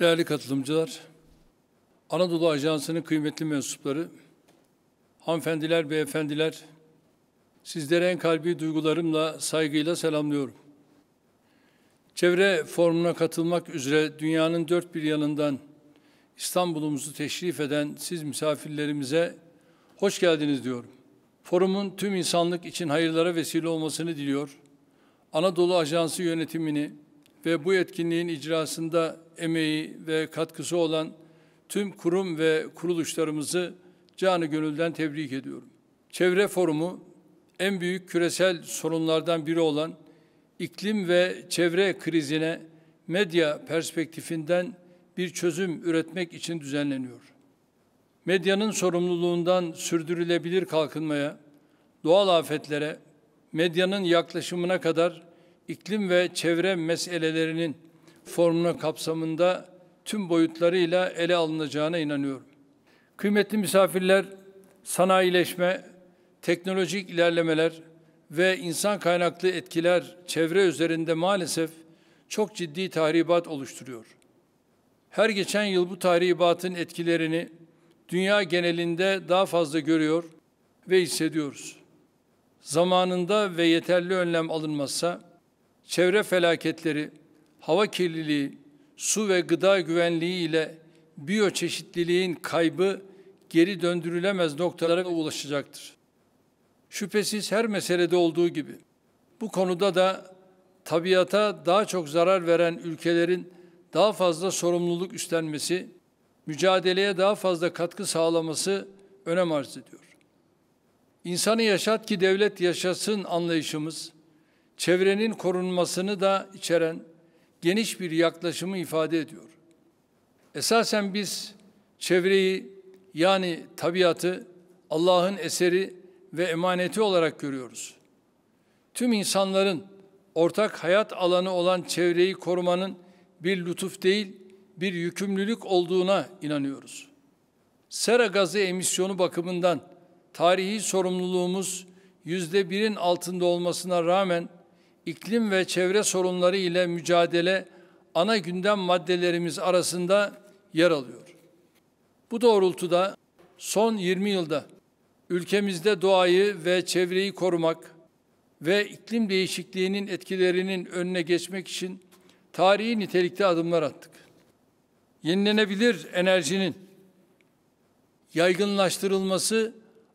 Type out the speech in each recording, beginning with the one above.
Değerli katılımcılar, Anadolu Ajansı'nın kıymetli mensupları, hanımefendiler, beyefendiler, sizlere en kalbi duygularımla, saygıyla selamlıyorum. Çevre formuna katılmak üzere dünyanın dört bir yanından İstanbul'umuzu teşrif eden siz misafirlerimize hoş geldiniz diyorum. Forumun tüm insanlık için hayırlara vesile olmasını diliyor. Anadolu Ajansı yönetimini, ve bu etkinliğin icrasında emeği ve katkısı olan tüm kurum ve kuruluşlarımızı canı gönülden tebrik ediyorum. Çevre Forumu en büyük küresel sorunlardan biri olan iklim ve çevre krizine medya perspektifinden bir çözüm üretmek için düzenleniyor. Medyanın sorumluluğundan sürdürülebilir kalkınmaya, doğal afetlere, medyanın yaklaşımına kadar iklim ve çevre meselelerinin formuna kapsamında tüm boyutlarıyla ele alınacağına inanıyorum. Kıymetli misafirler, sanayileşme, teknolojik ilerlemeler ve insan kaynaklı etkiler çevre üzerinde maalesef çok ciddi tahribat oluşturuyor. Her geçen yıl bu tahribatın etkilerini dünya genelinde daha fazla görüyor ve hissediyoruz. Zamanında ve yeterli önlem alınmazsa çevre felaketleri, hava kirliliği, su ve gıda güvenliği ile biyoçeşitliliğin kaybı geri döndürülemez noktalara ulaşacaktır. Şüphesiz her meselede olduğu gibi bu konuda da tabiata daha çok zarar veren ülkelerin daha fazla sorumluluk üstlenmesi, mücadeleye daha fazla katkı sağlaması önem arz ediyor. İnsanı yaşat ki devlet yaşasın anlayışımız çevrenin korunmasını da içeren geniş bir yaklaşımı ifade ediyor. Esasen biz çevreyi yani tabiatı Allah'ın eseri ve emaneti olarak görüyoruz. Tüm insanların ortak hayat alanı olan çevreyi korumanın bir lütuf değil, bir yükümlülük olduğuna inanıyoruz. Sera gazı emisyonu bakımından tarihi sorumluluğumuz yüzde birin altında olmasına rağmen iklim ve çevre sorunları ile mücadele ana gündem maddelerimiz arasında yer alıyor. Bu doğrultuda son 20 yılda ülkemizde doğayı ve çevreyi korumak ve iklim değişikliğinin etkilerinin önüne geçmek için tarihi nitelikte adımlar attık. Yenilenebilir enerjinin yaygınlaştırılması,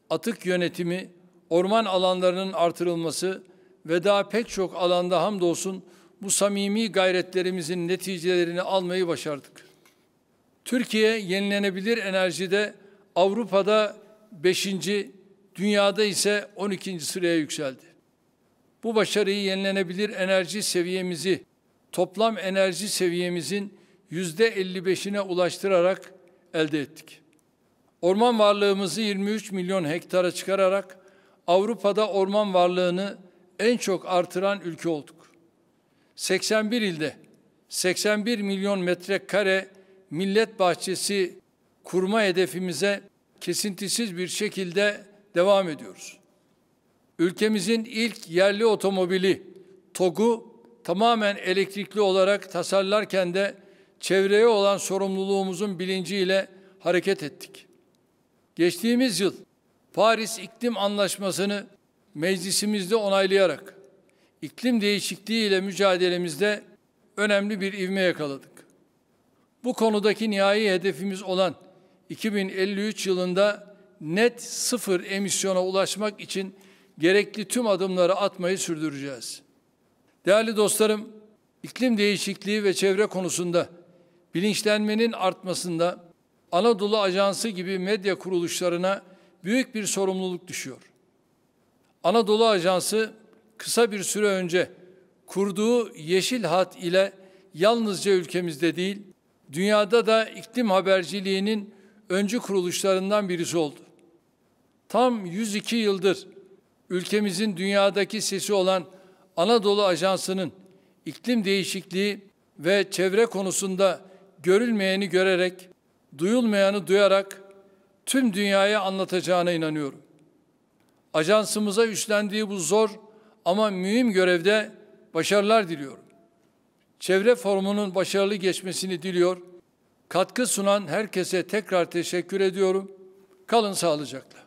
atık yönetimi, orman alanlarının artırılması ve daha pek çok alanda hamdolsun bu samimi gayretlerimizin neticelerini almayı başardık. Türkiye yenilenebilir enerjide Avrupa'da 5. dünyada ise 12. sıraya yükseldi. Bu başarıyı yenilenebilir enerji seviyemizi toplam enerji seviyemizin yüzde %55'ine ulaştırarak elde ettik. Orman varlığımızı 23 milyon hektara çıkararak Avrupa'da orman varlığını en çok artıran ülke olduk. 81 ilde 81 milyon metrekare millet bahçesi kurma hedefimize kesintisiz bir şekilde devam ediyoruz. Ülkemizin ilk yerli otomobili TOG'u tamamen elektrikli olarak tasarlarken de çevreye olan sorumluluğumuzun bilinciyle hareket ettik. Geçtiğimiz yıl Paris İklim Anlaşması'nı meclisimizde onaylayarak iklim değişikliği ile mücadelemizde önemli bir ivme yakaladık. Bu konudaki nihai hedefimiz olan 2053 yılında net sıfır emisyona ulaşmak için gerekli tüm adımları atmayı sürdüreceğiz. Değerli dostlarım, iklim değişikliği ve çevre konusunda bilinçlenmenin artmasında Anadolu Ajansı gibi medya kuruluşlarına büyük bir sorumluluk düşüyor. Anadolu Ajansı kısa bir süre önce kurduğu Yeşil Hat ile yalnızca ülkemizde değil, dünyada da iklim haberciliğinin öncü kuruluşlarından birisi oldu. Tam 102 yıldır ülkemizin dünyadaki sesi olan Anadolu Ajansı'nın iklim değişikliği ve çevre konusunda görülmeyeni görerek, duyulmayanı duyarak tüm dünyaya anlatacağına inanıyorum. Ajansımıza üstlendiği bu zor ama mühim görevde başarılar diliyorum. Çevre forumunun başarılı geçmesini diliyor. Katkı sunan herkese tekrar teşekkür ediyorum. Kalın sağlıcakla.